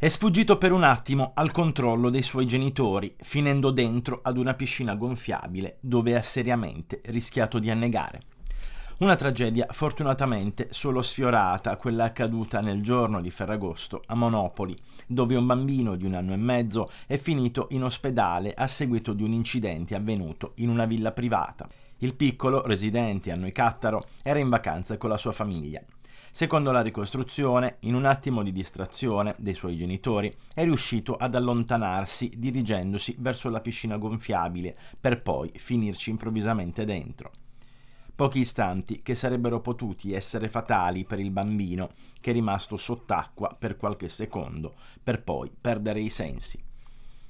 È sfuggito per un attimo al controllo dei suoi genitori, finendo dentro ad una piscina gonfiabile dove ha seriamente rischiato di annegare. Una tragedia fortunatamente solo sfiorata, quella accaduta nel giorno di Ferragosto a Monopoli, dove un bambino di un anno e mezzo è finito in ospedale a seguito di un incidente avvenuto in una villa privata. Il piccolo, residente a Noicattaro, era in vacanza con la sua famiglia. Secondo la ricostruzione, in un attimo di distrazione dei suoi genitori, è riuscito ad allontanarsi dirigendosi verso la piscina gonfiabile, per poi finirci improvvisamente dentro. Pochi istanti che sarebbero potuti essere fatali per il bambino, che è rimasto sott'acqua per qualche secondo, per poi perdere i sensi.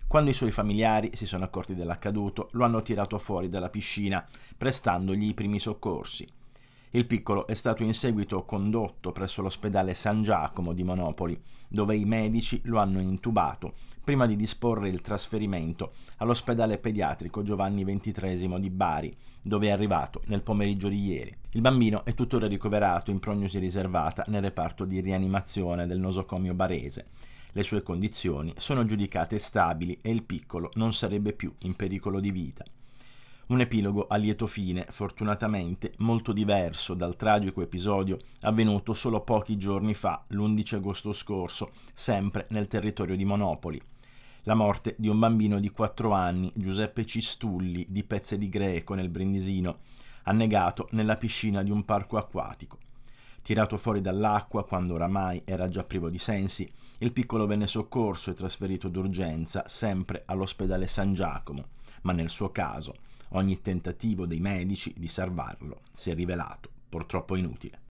Quando i suoi familiari si sono accorti dell'accaduto, lo hanno tirato fuori dalla piscina, prestandogli i primi soccorsi. Il piccolo è stato in seguito condotto presso l'ospedale San Giacomo di Monopoli, dove i medici lo hanno intubato prima di disporre il trasferimento all'ospedale pediatrico Giovanni XXIII di Bari, dove è arrivato nel pomeriggio di ieri. Il bambino è tuttora ricoverato in prognosi riservata nel reparto di rianimazione del nosocomio barese le sue condizioni sono giudicate stabili e il piccolo non sarebbe più in pericolo di vita. Un epilogo a lieto fine, fortunatamente molto diverso dal tragico episodio avvenuto solo pochi giorni fa, l'11 agosto scorso, sempre nel territorio di Monopoli. La morte di un bambino di 4 anni, Giuseppe Cistulli, di Pezze di Greco nel Brindisino, annegato nella piscina di un parco acquatico. Tirato fuori dall'acqua, quando oramai era già privo di sensi, il piccolo venne soccorso e trasferito d'urgenza sempre all'ospedale San Giacomo, ma nel suo caso ogni tentativo dei medici di salvarlo si è rivelato purtroppo inutile.